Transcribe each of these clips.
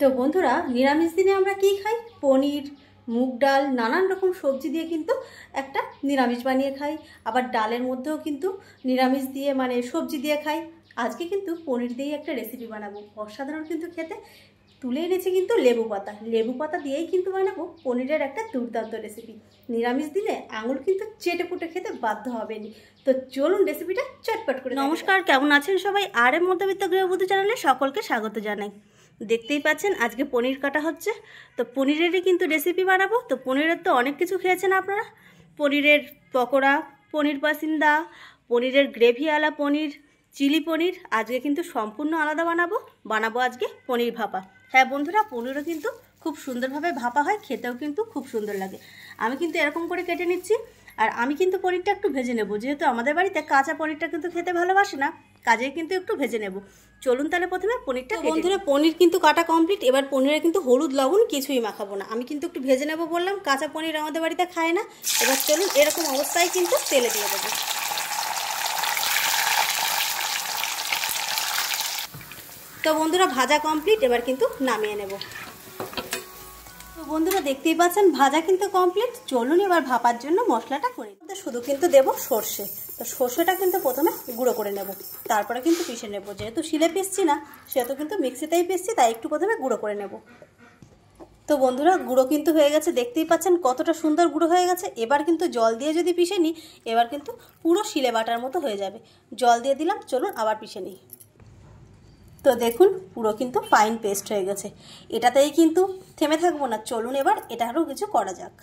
তো বন্ধুরা নিরামিষ দিনে আমরা কি খাই পনির মুগ ডাল নানান রকম সবজি দিয়ে কিন্তু একটা নিরামিষ বানিয়ে খাই আবার ডালের মধ্যেও কিন্তু নিরামিষ দিয়ে মানে সবজি দিয়ে খাই আজকে কিন্তু পনির দিয়েই একটা রেসিপি বানাবো অসাধারণ কিন্তু খেতে তুলে এনেছি কিন্তু লেবু পাতা লেবু পাতা দিয়েই কিন্তু বানাবো পনিরের একটা দুর্দান্ত রেসিপি নিরামিষ দিলে আঙুল কিন্তু চেটে পুটে খেতে বাধ্য হবেনি তো চলুন রেসিপিটা চটপট করে নমস্কার কেমন আছেন সবাই আর এর মধ্যবিত্ত গৃহবধূ চ্যানেলে সকলকে স্বাগত জানাই দেখতেই পাচ্ছেন আজকে পনির কাটা হচ্ছে তো পনিরেরই কিন্তু রেসিপি বানাবো তো পনিরের তো অনেক কিছু খেয়েছেন আপনারা পনিরের পকোড়া পনির পাসিন্দা পনিরের গ্রেভিওয়ালা পনির চিলি পনির আজকে কিন্তু সম্পূর্ণ আলাদা বানাবো বানাবো আজকে পনির ভাপা হ্যাঁ বন্ধুরা পনিরও কিন্তু খুব সুন্দরভাবে ভাপা হয় খেতেও কিন্তু খুব সুন্দর লাগে আমি কিন্তু এরকম করে কেটে নিচ্ছি আর আমি কিন্তু পনিরটা একটু ভেজে নেব যেহেতু আমাদের বাড়িতে কাঁচা পনিরটা কিন্তু খেতে ভালোবাসে না কাজে কিন্তু একটু ভেজে নেব চলুন তাহলে প্রথমে পনিরটা বন্ধুরা পনির কিন্তু কাটা কমপ্লিট এবার পনিরে কিন্তু হলুদ লবণ কিছুই মাখাবো না আমি কিন্তু একটু ভেজে নেব বললাম কাঁচা পনির আমাদের বাড়িতে খায় না এবার চলুন এরকম অবস্থায় কিন্তু তেলে দিয়ে দেবো তো বন্ধুরা ভাজা কমপ্লিট এবার কিন্তু নামিয়ে নেব বন্ধুরা দেখতেই পাচ্ছেন ভাজা কিন্তু কমপ্লিট চলুন এবার ভাপার জন্য মশলাটা করে শুধু কিন্তু দেব সর্ষে তো সর্ষেটা কিন্তু প্রথমে গুঁড়ো করে নেব তারপরে কিন্তু পিষে নেব যেহেতু শিলে পিসছি না সেহেতু কিন্তু মিক্সিতেই পিসছি তাই একটু প্রথমে গুঁড়ো করে নেব তো বন্ধুরা গুঁড়ো কিন্তু হয়ে গেছে দেখতেই পাচ্ছেন কতটা সুন্দর গুঁড়ো হয়ে গেছে এবার কিন্তু জল দিয়ে যদি পিষে নিই এবার কিন্তু পুরো শিলে বাটার মতো হয়ে যাবে জল দিয়ে দিলাম চলুন আবার পিষে নিই তো দেখুন পুরো কিন্তু ফাইন পেস্ট হয়ে গেছে এটাতেই কিন্তু থেমে থাকবো না চলুন এবার এটা আরও কিছু করা যাক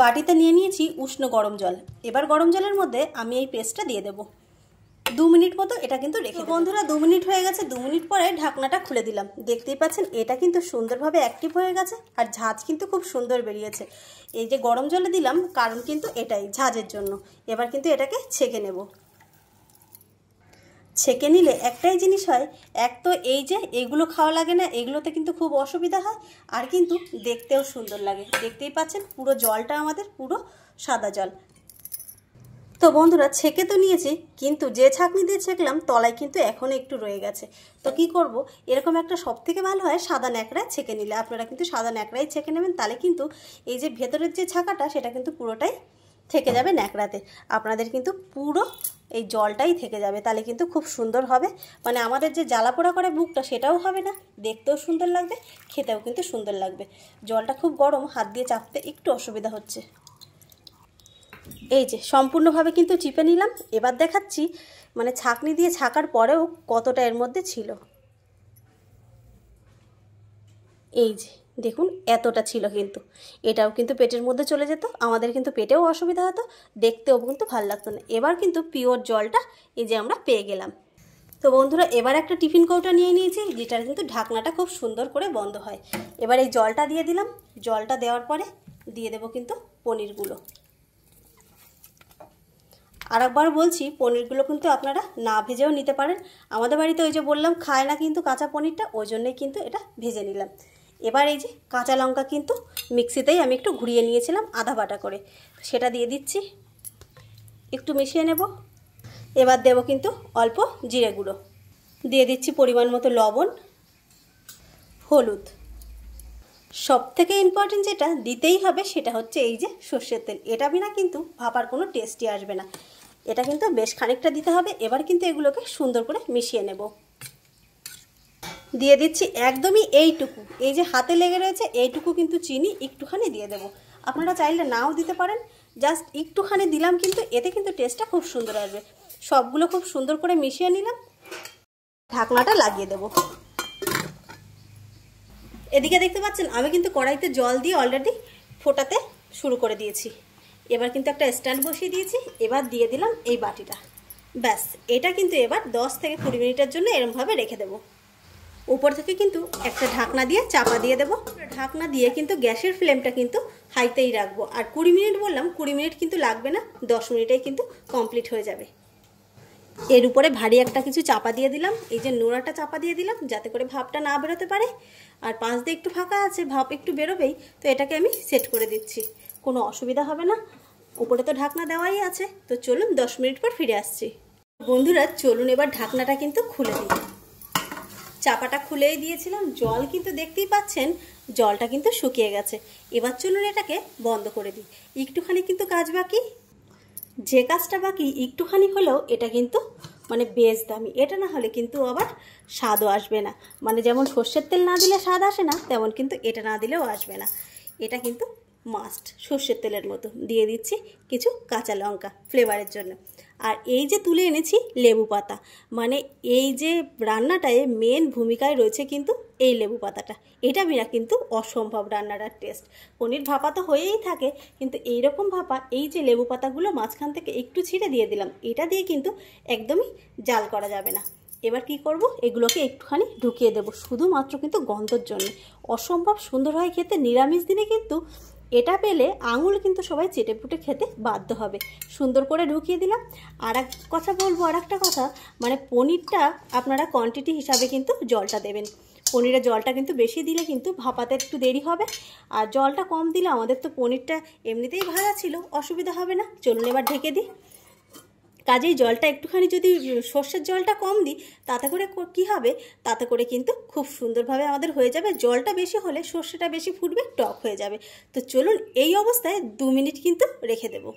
বাটিতে নিয়ে নিয়েছি উষ্ণ গরম জল এবার গরম জলের মধ্যে আমি এই পেস্টটা দিয়ে দেবো দু মিনিট মতো এটা কিন্তু রেখে বন্ধুরা দু মিনিট হয়ে গেছে দু মিনিট পরে ঢাকনাটা খুলে দিলাম দেখতেই পাচ্ছেন এটা কিন্তু সুন্দরভাবে অ্যাক্টিভ হয়ে গেছে আর ঝাঁজ কিন্তু খুব সুন্দর বেরিয়েছে এই যে গরম জলে দিলাম কারণ কিন্তু এটাই ঝাঁজের জন্য এবার কিন্তু এটাকে ছেঁকে নেবো ছেঁকে নিলে একটাই জিনিস হয় এক তো এই যে এগুলো খাওয়া লাগে না এগুলোতে কিন্তু খুব অসুবিধা হয় আর কিন্তু দেখতেও সুন্দর লাগে দেখতেই পাচ্ছেন পুরো জলটা আমাদের পুরো সাদা জল তো বন্ধুরা ছেঁকে তো নিয়েছি কিন্তু যে ছাঁকনি দিয়ে ছেঁকলাম তলায় কিন্তু এখনও একটু রয়ে গেছে তো কি করব এরকম একটা সব থেকে ভালো হয় সাদা ন্যাকড়ায় ছেঁকে নিলে আপনারা কিন্তু সাদা ন্যাকড়াই ছেঁকে নেবেন তাহলে কিন্তু এই যে ভেতরের যে ছাঁকাটা সেটা কিন্তু পুরোটাই থেকে যাবে ন্যাকড়াতে আপনাদের কিন্তু পুরো এই জলটাই থেকে যাবে তাহলে কিন্তু খুব সুন্দর হবে মানে আমাদের যে জ্বালা পোড়া করে বুকটা সেটাও হবে না দেখতেও সুন্দর লাগবে খেতেও কিন্তু সুন্দর লাগবে জলটা খুব গরম হাত দিয়ে চাপতে একটু অসুবিধা হচ্ছে এই যে সম্পূর্ণভাবে কিন্তু চিপে নিলাম এবার দেখাচ্ছি মানে ছাকনি দিয়ে ছাকার পরেও কতটা এর মধ্যে ছিল এই যে দেখুন এতটা ছিল কিন্তু এটাও কিন্তু পেটের মধ্যে চলে যেত আমাদের কিন্তু পেটেও অসুবিধা হতো দেখতেও কিন্তু ভাল লাগতো না এবার কিন্তু পিওর জলটা এই যে আমরা পেয়ে গেলাম তো বন্ধুরা এবার একটা টিফিন কৌটা নিয়ে নিয়েছি যেটার কিন্তু ঢাকনাটা খুব সুন্দর করে বন্ধ হয় এবার এই জলটা দিয়ে দিলাম জলটা দেওয়ার পরে দিয়ে দেব কিন্তু পনিরগুলো আর একবার বলছি পনিরগুলো কিন্তু আপনারা না ভেজেও নিতে পারেন আমাদের বাড়িতে ওই যে বললাম খায় না কিন্তু কাঁচা পনিরটা ওই জন্যই কিন্তু এটা ভেজে নিলাম এবার এই যে কাঁচা লঙ্কা কিন্তু মিক্সিতেই আমি একটু ঘুরিয়ে নিয়েছিলাম আধা বাটা করে সেটা দিয়ে দিচ্ছি একটু মিশিয়ে নেব এবার দেব কিন্তু অল্প জিরে গুঁড়ো দিয়ে দিচ্ছি পরিমাণ মতো লবণ হলুদ সব থেকে ইম্পর্টেন্ট যেটা দিতেই হবে সেটা হচ্ছে এই যে সর্ষের তেল এটা বিনা কিন্তু ভাপার কোনো টেস্টই আসবে না এটা কিন্তু বেশ খানিকটা দিতে হবে এবার কিন্তু এগুলোকে সুন্দর করে মিশিয়ে নেব দিয়ে দিচ্ছি একদমই এইটুকু এই যে হাতে লেগে রয়েছে এইটুকু কিন্তু চিনি একটুখানি দিয়ে দেবো আপনারা চাইলে নাও দিতে পারেন জাস্ট একটুখানি দিলাম কিন্তু এতে কিন্তু টেস্টটা খুব সুন্দর আসবে সবগুলো খুব সুন্দর করে মিশিয়ে নিলাম ঢাকনাটা লাগিয়ে দেব এদিকে দেখতে পাচ্ছেন আমি কিন্তু কড়াইতে জল দিয়ে অলরেডি ফোটাতে শুরু করে দিয়েছি এবার কিন্তু একটা স্ট্যান্ড বসিয়ে দিয়েছি এবার দিয়ে দিলাম এই বাটিটা ব্যাস এটা কিন্তু এবার দশ থেকে কুড়ি মিনিটের জন্য এরমভাবে রেখে দেবো উপর থেকে কিন্তু একটা ঢাকনা দিয়ে চাপা দিয়ে দেবো ঢাকনা দিয়ে কিন্তু গ্যাসের ফ্লেমটা কিন্তু হাইতেই রাখবো আর কুড়ি মিনিট বললাম কুড়ি মিনিট কিন্তু লাগবে না দশ মিনিটেই কিন্তু কমপ্লিট হয়ে যাবে এর উপরে ভারী একটা কিছু চাপা দিয়ে দিলাম এই যে নোড়াটা চাপা দিয়ে দিলাম যাতে করে ভাপটা না বেরোতে পারে আর পাঁচ দিয়ে একটু ফাঁকা আছে ভাপ একটু বেরোবেই তো এটাকে আমি সেট করে দিচ্ছি কোনো অসুবিধা হবে না উপরে তো ঢাকনা দেওয়াই আছে তো চলুন দশ মিনিট পর ফিরে আসছি বন্ধুরা চলুন এবার ঢাকনাটা কিন্তু খুলে দিই চাপাটা খুলেই দিয়েছিলাম জল কিন্তু দেখতেই পাচ্ছেন জলটা কিন্তু শুকিয়ে গেছে এবার চলুন এটাকে বন্ধ করে দিই একটুখানি কিন্তু কাজ বাকি যে কাজটা বাকি একটুখানি হলেও এটা কিন্তু মানে বেশ দামি এটা না হলে কিন্তু আবার স্বাদও আসবে না মানে যেমন সর্ষের তেল না দিলে স্বাদ আসে না তেমন কিন্তু এটা না দিলেও আসবে না এটা কিন্তু মাস্ট সর্ষের তেলের মতো দিয়ে দিচ্ছি কিছু কাঁচা লঙ্কা ফ্লেভারের জন্য আর এই যে তুলে এনেছি লেবু পাতা মানে এই যে রান্নাটায় মেন ভূমিকায় রয়েছে কিন্তু এই লেবু পাতাটা এটা বিনা কিন্তু অসম্ভব রান্নাটার টেস্ট পনির ভাপা তো হয়েই থাকে কিন্তু এই রকম ভাপা এই যে লেবু পাতাগুলো মাঝখান থেকে একটু ছিঁড়ে দিয়ে দিলাম এটা দিয়ে কিন্তু একদমই জাল করা যাবে না এবার কি করব এগুলোকে একটুখানি ঢুকিয়ে দেবো শুধুমাত্র কিন্তু গন্ধর জন্য অসম্ভব সুন্দর হয় খেতে নিরামিষ দিনে কিন্তু এটা পেলে আঙুল কিন্তু সবাই চেটে পুটে খেতে বাধ্য হবে সুন্দর করে ঢুকিয়ে দিলাম আর এক কথা বলবো আর একটা কথা মানে পনিরটা আপনারা কোয়ান্টিটি হিসাবে কিন্তু জলটা দেবেন পনিরের জলটা কিন্তু বেশি দিলে কিন্তু ভাপাতে একটু দেরি হবে আর জলটা কম দিলে আমাদের তো পনিরটা এমনিতেই ভাজা ছিল অসুবিধা হবে না চলুন এবার ঢেকে দিই কাজেই জলটা একটুখানি যদি সর্ষের জলটা কম দিই তাতে করে কি হবে তাতে করে কিন্তু খুব সুন্দরভাবে আমাদের হয়ে যাবে জলটা বেশি হলে সর্ষেটা বেশি ফুটবে টক হয়ে যাবে তো চলুন এই অবস্থায় দু মিনিট কিন্তু রেখে দেবো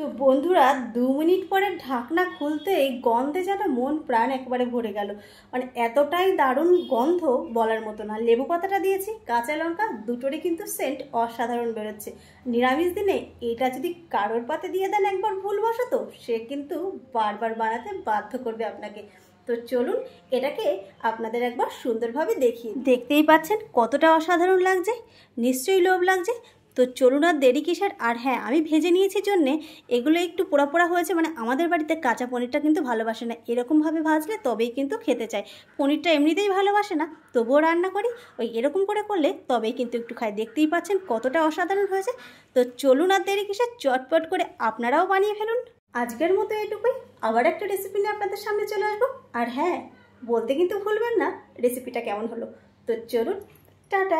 তো বন্ধুরা দু মিনিট পরে ঢাকনা খুলতে এই গন্ধে যেন মন প্রাণ একবারে ভরে গেল মানে এতটাই দারুণ গন্ধ বলার মতো না লেবু পাতাটা দিয়েছি কাঁচা লঙ্কা দুটোরই কিন্তু সেন্ট অসাধারণ বেরোচ্ছে নিরামিষ দিনে এটা যদি কারোর পাতে দিয়ে দেন একবার ভুলবশত সে কিন্তু বারবার বানাতে বাধ্য করবে আপনাকে তো চলুন এটাকে আপনাদের একবার সুন্দরভাবে দেখি দেখতেই পাচ্ছেন কতটা অসাধারণ লাগছে নিশ্চয়ই লোভ লাগছে তো চলুন আর দেরি কিসের আর হ্যাঁ আমি ভেজে নিয়েছি জন্যে এগুলো একটু পোড়া পোড়া হয়েছে মানে আমাদের বাড়িতে কাঁচা পনিরটা কিন্তু ভালোবাসে না এরকমভাবে ভাজলে তবেই কিন্তু খেতে চায় পনিরটা এমনিতেই ভালোবাসে না তবুও রান্না করি ওই এরকম করে করলে তবেই কিন্তু একটু খাই দেখতেই পাচ্ছেন কতটা অসাধারণ হয়েছে তো চলুন আর দেরি কিসের চটপট করে আপনারাও বানিয়ে ফেলুন আজকের মতো এটুকুই আবার একটা রেসিপি নিয়ে আপনাদের সামনে চলে আসবো আর হ্যাঁ বলতে কিন্তু ভুলবেন না রেসিপিটা কেমন হলো তো চলুন টাটা